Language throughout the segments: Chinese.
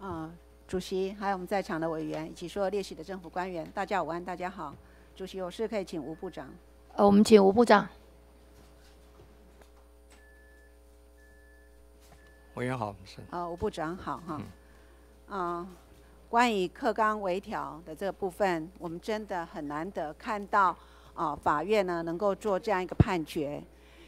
啊，主席，还有我们在场的委员以及所有列席的政府官员，大家午安，大家好。主席，有事可以请吴部长。呃，我们请吴部长。委员好，是。啊，吴部长好，哈。啊，关于刻刚微调的这个部分，我们真的很难得看到啊，法院呢能够做这样一个判决，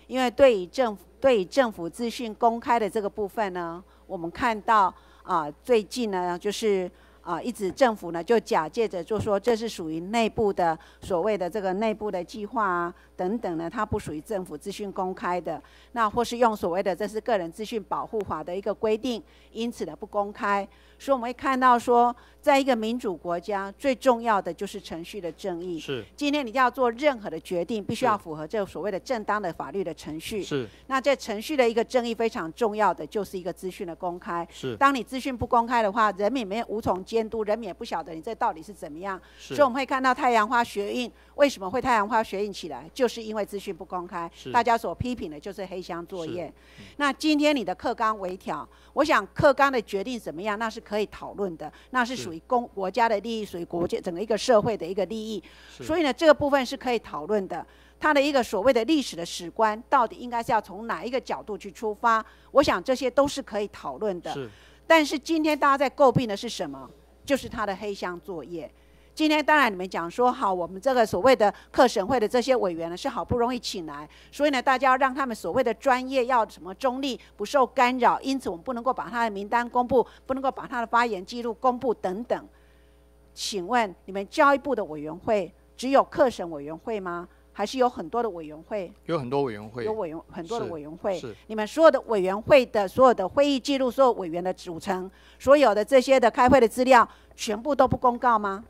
因为对于政对于政府资讯公开的这个部分呢，我们看到。啊，最近呢，就是啊，一直政府呢就假借着就说这是属于内部的所谓的这个内部的计划啊。等等呢，它不属于政府资讯公开的，那或是用所谓的这是个人资讯保护法的一个规定，因此呢不公开。所以我们会看到说，在一个民主国家，最重要的就是程序的正义。是，今天你要做任何的决定，必须要符合这个所谓的正当的法律的程序。是，那这程序的一个争议非常重要的就是一个资讯的公开。是，当你资讯不公开的话，人民没有无从监督，人民也不晓得你这到底是怎么样。是，所以我们会看到太阳花学运为什么会太阳花学运起来，就是因为资讯不公开，大家所批评的就是黑箱作业。那今天你的课纲微调，我想课纲的决定怎么样，那是可以讨论的，那是属于公国家的利益，属于国家整个一个社会的一个利益。所以呢，这个部分是可以讨论的。它的一个所谓的历史的史观，到底应该是要从哪一个角度去出发？我想这些都是可以讨论的。但是今天大家在诟病的是什么？就是它的黑箱作业。今天当然你们讲说好，我们这个所谓的课审会的这些委员呢是好不容易请来，所以呢大家要让他们所谓的专业要什么中立不受干扰，因此我们不能够把他的名单公布，不能够把他的发言记录公布等等。请问你们教育部的委员会只有课审委员会吗？还是有很多的委员会？有很多委员会，有委员很多的委员会。你们所有的委员会的所有的会议记录、所有委员的组成、所有的这些的开会的资料，全部都不公告吗？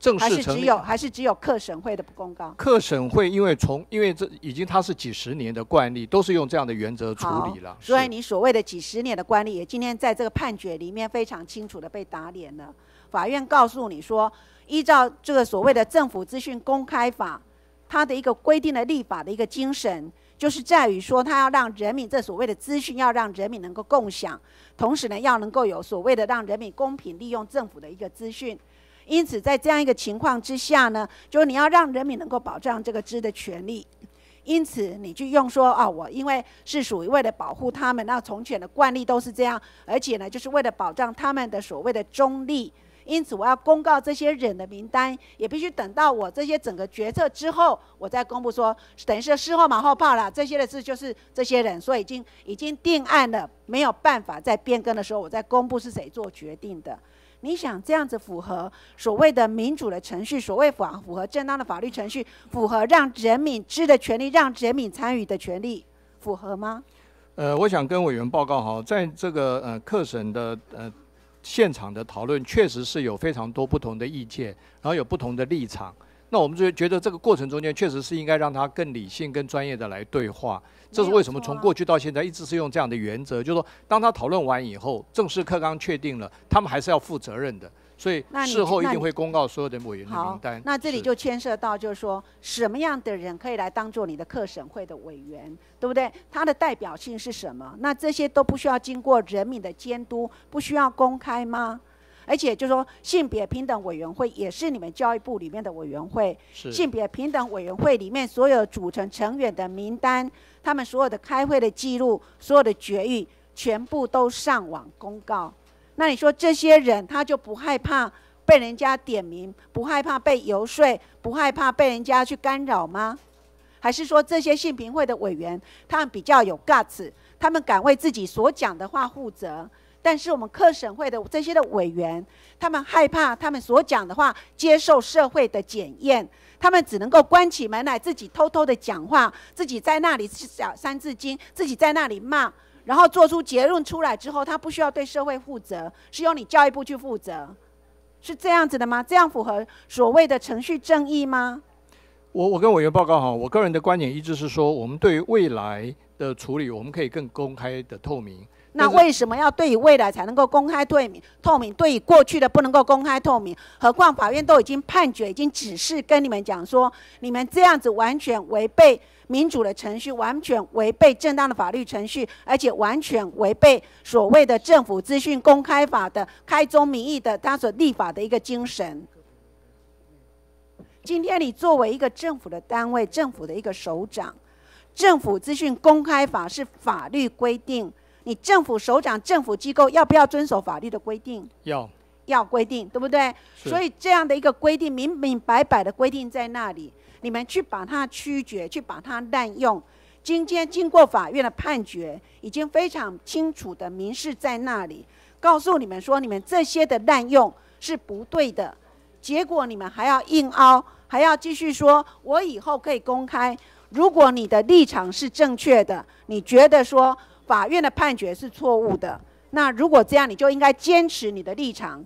正式成立还是只有还是只有客审会的公告？客审会因为从因为这已经它是几十年的惯例，都是用这样的原则处理了。所以你所谓的几十年的惯例，也今天在这个判决里面非常清楚的被打脸了。法院告诉你说，依照这个所谓的政府资讯公开法，它的一个规定的立法的一个精神，就是在于说，它要让人民这所谓的资讯要让人民能够共享，同时呢，要能够有所谓的让人民公平利用政府的一个资讯。因此，在这样一个情况之下呢，就是你要让人民能够保障这个知的权利，因此，你去用说啊，我因为是属于为了保护他们，那从前的惯例都是这样，而且呢，就是为了保障他们的所谓的中立，因此，我要公告这些人的名单，也必须等到我这些整个决策之后，我再公布说，等于是事后马后炮了。这些的事就是这些人说已经已经定案了，没有办法再变更的时候，我再公布是谁做决定的。你想这样子符合所谓的民主的程序，所谓法符合正当的法律程序，符合让人民知的权利，让人民参与的权利，符合吗？呃，我想跟委员报告哈，在这个呃，课审的呃，现场的讨论，确实是有非常多不同的意见，然后有不同的立场。那我们就觉得这个过程中间确实是应该让他更理性、更专业的来对话。这是为什么？从过去到现在一直是用这样的原则，就是说，当他讨论完以后，正式课纲确定了，他们还是要负责任的，所以事后一定会公告所有的委员的名单。那这里就牵涉到，就是说，什么样的人可以来当做你的课审会的委员，对不对？他的代表性是什么？那这些都不需要经过人民的监督，不需要公开吗？而且，就是说性别平等委员会也是你们教育部里面的委员会。性别平等委员会里面所有组成成员的名单，他们所有的开会的记录，所有的决议，全部都上网公告。那你说这些人，他就不害怕被人家点名，不害怕被游说，不害怕被人家去干扰吗？还是说这些性平会的委员，他们比较有 guts，他们敢为自己所讲的话负责？但是我们课审会的这些的委员，他们害怕他们所讲的话接受社会的检验，他们只能够关起门来自己偷偷的讲话，自己在那里讲《三字经》，自己在那里骂，然后做出结论出来之后，他不需要对社会负责，是由你教育部去负责，是这样子的吗？这样符合所谓的程序正义吗？我我跟委员报告哈，我个人的观点一直是说，我们对未来的处理，我们可以更公开的透明。那为什么要对于未来才能够公开透明？透明对于过去的不能够公开透明。何况法院都已经判决，已经指示跟你们讲说，你们这样子完全违背民主的程序，完全违背正当的法律程序，而且完全违背所谓的政府资讯公开法的开宗明义的他所立法的一个精神。今天你作为一个政府的单位，政府的一个首长，政府资讯公开法是法律规定。你政府首长、政府机构要不要遵守法律的规定？要要规定，对不对？所以这样的一个规定，明明白白的规定在那里，你们去把它曲解，去把它滥用。今天经过法院的判决，已经非常清楚的明示在那里，告诉你们说，你们这些的滥用是不对的。结果你们还要硬凹，还要继续说，我以后可以公开。如果你的立场是正确的，你觉得说？法院的判决是错误的，那如果这样，你就应该坚持你的立场。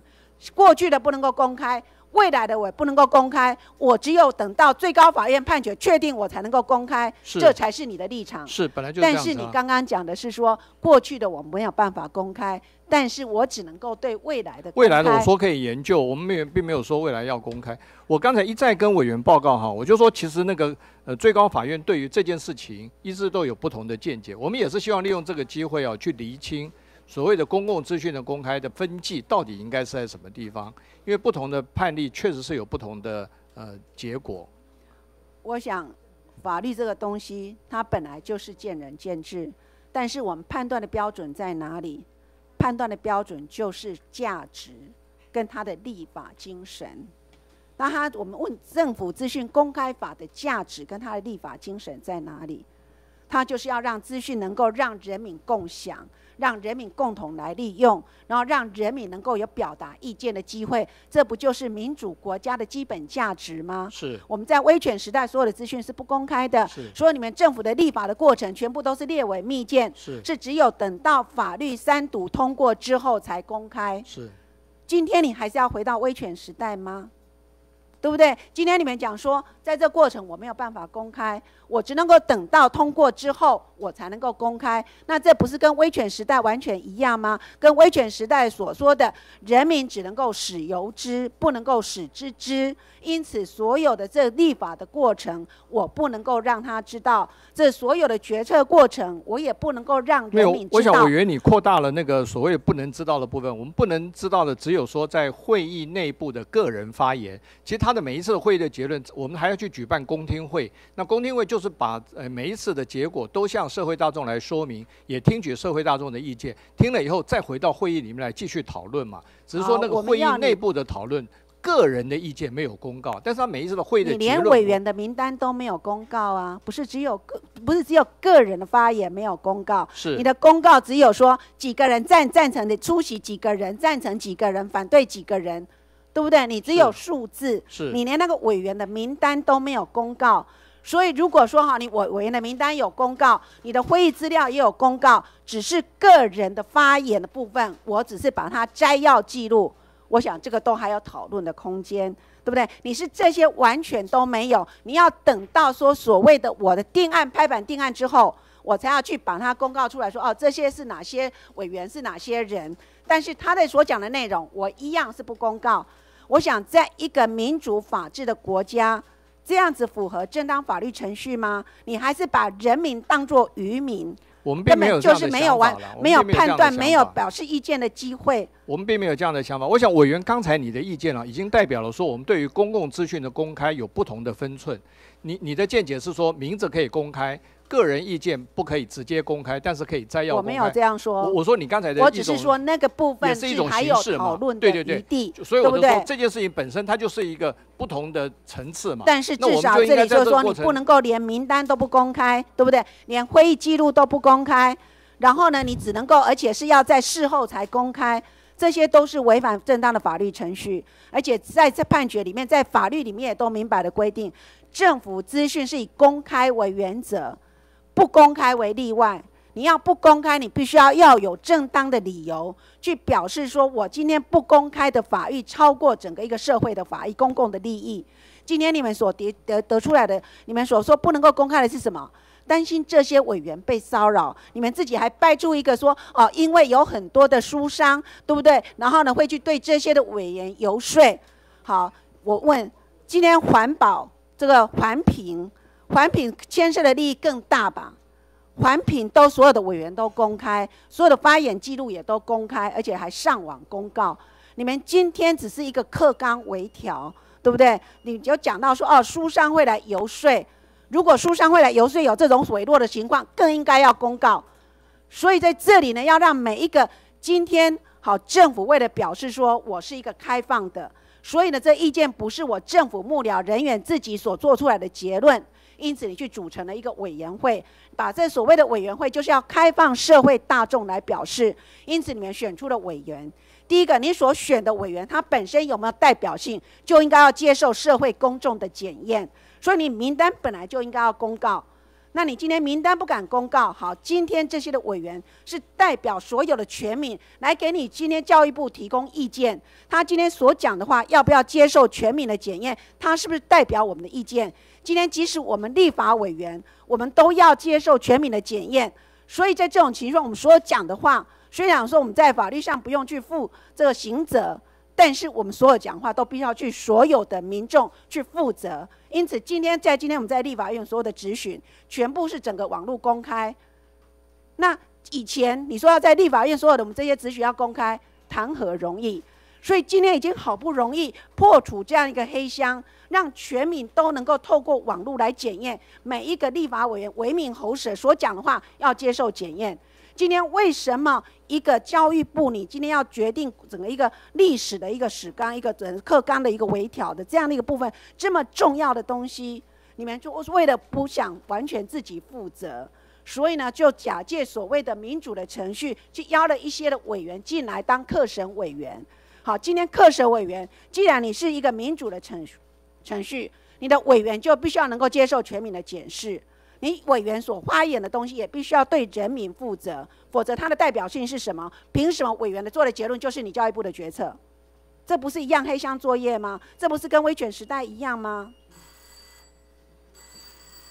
过去的不能够公开。未来的我不能够公开，我只有等到最高法院判决确定，我才能够公开，这才是你的立场。是本来就，但是你刚刚讲的是说过去的我没有办法公开，但是我只能够对未来的未来的我说可以研究，我们没有并没有说未来要公开。我刚才一再跟委员报告哈，我就说其实那个呃最高法院对于这件事情一直都有不同的见解，我们也是希望利用这个机会啊去厘清。所谓的公共资讯的公开的分际到底应该是在什么地方？因为不同的判例确实是有不同的呃结果。我想法律这个东西它本来就是见仁见智，但是我们判断的标准在哪里？判断的标准就是价值跟它的立法精神。那他我们问政府资讯公开法的价值跟它的立法精神在哪里？它就是要让资讯能够让人民共享，让人民共同来利用，然后让人民能够有表达意见的机会，这不就是民主国家的基本价值吗？是，我们在威权时代所有的资讯是不公开的，是，所有你们政府的立法的过程全部都是列为密件，是，是只有等到法律三读通过之后才公开，是，今天你还是要回到威权时代吗？对不对？今天你们讲说，在这过程我没有办法公开，我只能够等到通过之后，我才能够公开。那这不是跟威权时代完全一样吗？跟威权时代所说的，人民只能够使由之，不能够使知之。因此，所有的这立法的过程，我不能够让他知道。这所有的决策过程，我也不能够让人民知道。没有，我想，我原你扩大了那个所谓不能知道的部分。我们不能知道的，只有说在会议内部的个人发言。其实他。那每一次会议的结论，我们还要去举办公听会。那公听会就是把呃每一次的结果都向社会大众来说明，也听取社会大众的意见。听了以后，再回到会议里面来继续讨论嘛。只是说那个会议内部的讨论，个人的意见没有公告。但是，他每一次的会，你连委员的名单都没有公告啊！不是只有个，不是只有个人的发言没有公告。是你的公告只有说几个人赞赞成的出席，几个人赞成，几个人反对，几个人。对不对？你只有数字，是你连那个委员的名单都没有公告。所以如果说哈，你委委员的名单有公告，你的会议资料也有公告，只是个人的发言的部分，我只是把它摘要记录。我想这个都还有讨论的空间，对不对？你是这些完全都没有，你要等到说所谓的我的定案拍板定案之后，我才要去把它公告出来说，哦，这些是哪些委员，是哪些人。但是他的所讲的内容，我一样是不公告。我想，在一个民主法治的国家，这样子符合正当法律程序吗？你还是把人民当作愚民？我们根本就是没有完，没有判断，没有表示意见的机会。我们并没有这样的想法。我想，委员刚才你的意见啊，已经代表了说我们对于公共资讯的公开有不同的分寸。你你的见解是说名字可以公开。个人意见不可以直接公开，但是可以摘要公开。我没有这样说。我说你刚才的，我只是说那个部分，是一种形式嘛，对对对，所以我就说这件事情本身它就是一个不同的层次嘛。但是至少这里就是说你不能够连名单都不公开，对不对？连会议记录都不公开，然后呢，你只能够而且是要在事后才公开，这些都是违反正当的法律程序。而且在这判决里面，在法律里面也都明白的规定，政府资讯是以公开为原则。不公开为例外，你要不公开，你必须要要有正当的理由去表示说，我今天不公开的法益超过整个一个社会的法益、公共的利益。今天你们所得得得出来的，你们所说不能够公开的是什么？担心这些委员被骚扰，你们自己还拜出一个说，哦，因为有很多的书商，对不对？然后呢，会去对这些的委员游说。好，我问今天环保这个环评。环评牵涉的利益更大吧？环评都所有的委员都公开，所有的发言记录也都公开，而且还上网公告。你们今天只是一个客纲微调，对不对？你就讲到说哦，书商会来游说，如果书商会来游说有这种伪劣的情况，更应该要公告。所以在这里呢，要让每一个今天好政府为了表示说我是一个开放的，所以呢，这意见不是我政府幕僚人员自己所做出来的结论。因此，你去组成了一个委员会，把这所谓的委员会就是要开放社会大众来表示。因此，里面选出的委员，第一个，你所选的委员他本身有没有代表性，就应该要接受社会公众的检验。所以，你名单本来就应该要公告。那你今天名单不敢公告，好，今天这些的委员是代表所有的全民来给你今天教育部提供意见。他今天所讲的话，要不要接受全民的检验？他是不是代表我们的意见？今天，即使我们立法委员，我们都要接受全民的检验。所以在这种情况我们所有讲的话，虽然说我们在法律上不用去负这个刑责，但是我们所有讲话都必须要去所有的民众去负责。因此，今天在今天我们在立法院所有的质询，全部是整个网络公开。那以前你说要在立法院所有的我们这些质询要公开，谈何容易？所以今天已经好不容易破除这样一个黑箱，让全民都能够透过网络来检验每一个立法委员为民侯审所讲的话要接受检验。今天为什么一个教育部，你今天要决定整个一个历史的一个史纲、一个整课纲的一个微调的这样的一个部分，这么重要的东西，你们就为了不想完全自己负责，所以呢，就假借所谓的民主的程序，去邀了一些的委员进来当课审委员。好，今天课审委员，既然你是一个民主的程程序，你的委员就必须要能够接受全民的检视，你委员所发言的东西也必须要对人民负责，否则他的代表性是什么？凭什么委员的做的结论就是你教育部的决策？这不是一样黑箱作业吗？这不是跟威权时代一样吗？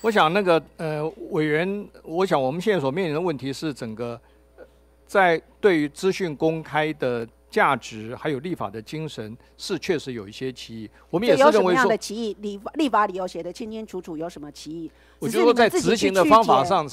我想那个呃委员，我想我们现在所面临的问题是，整个在对于资讯公开的。价值还有立法的精神是确实有一些歧义，我们也是认为说有什么样的歧义，立立法理由写的清清楚楚，有什么歧义，我觉得在执行的方法上。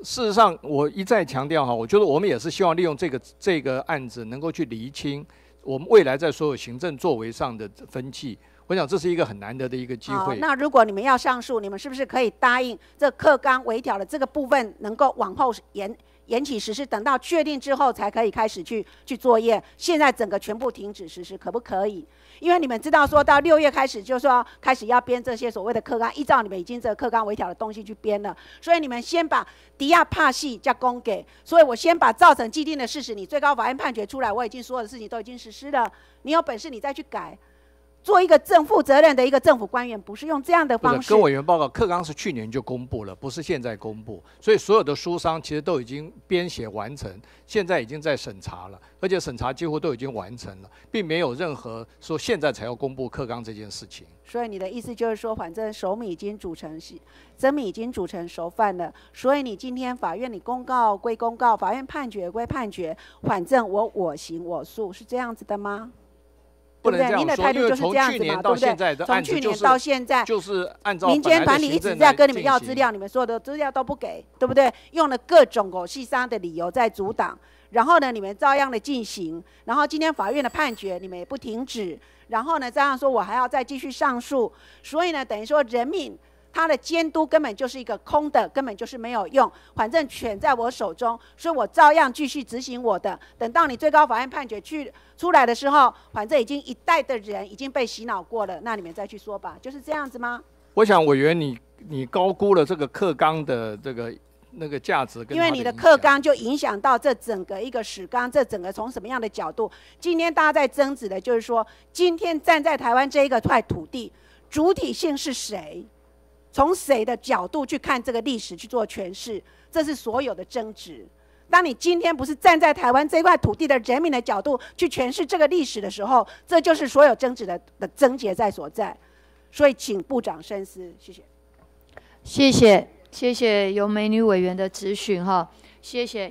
事实上，我一再强调哈，我觉得我们也是希望利用这个这个案子，能够去厘清我们未来在所有行政作为上的分歧。我想这是一个很难得的一个机会。那如果你们要上诉，你们是不是可以答应这课纲微调的这个部分能够往后延？延期实施，等到确定之后才可以开始去去作业。现在整个全部停止实施，可不可以？因为你们知道，说到六月开始，就是说开始要编这些所谓的课纲，依照你们已经这个课纲微调的东西去编了。所以你们先把迪亚帕系加工给，所以我先把造成既定的事实，你最高法院判决出来，我已经所有的事情都已经实施了，你有本事你再去改。做一个正负责任的一个政府官员，不是用这样的方式。跟委员报告，课纲是去年就公布了，不是现在公布。所以所有的书商其实都已经编写完成，现在已经在审查了，而且审查几乎都已经完成了，并没有任何说现在才要公布课纲这件事情。所以你的意思就是说，反正熟米已经煮成，蒸米已经煮成熟饭了，所以你今天法院你公告归公告，法院判决归判决，反正我我行我素是这样子的吗？不能这样，是这从去年到现在，从去年到现在，就是按照民间团体一直在跟你们要资料，你们所有的资料都不给，对不对？用了各种狗细沙的理由在阻挡，然后呢，你们照样的进行，然后今天法院的判决你们也不停止，然后呢，照样说我还要再继续上诉，所以呢，等于说人民。他的监督根本就是一个空的，根本就是没有用。反正权在我手中，所以我照样继续执行我的。等到你最高法院判决去出来的时候，反正已经一代的人已经被洗脑过了，那你们再去说吧。就是这样子吗？我想委员，你你高估了这个克刚的这个那个价值。因为你的克纲就影响到这整个一个史纲，这整个从什么样的角度？今天大家在争执的就是说，今天站在台湾这一个块土地主体性是谁？从谁的角度去看这个历史去做诠释，这是所有的争执。当你今天不是站在台湾这块土地的人民的角度去诠释这个历史的时候，这就是所有争执的的症结在所在。所以，请部长深思，谢谢。谢谢谢谢，由美女委员的咨询哈，谢谢。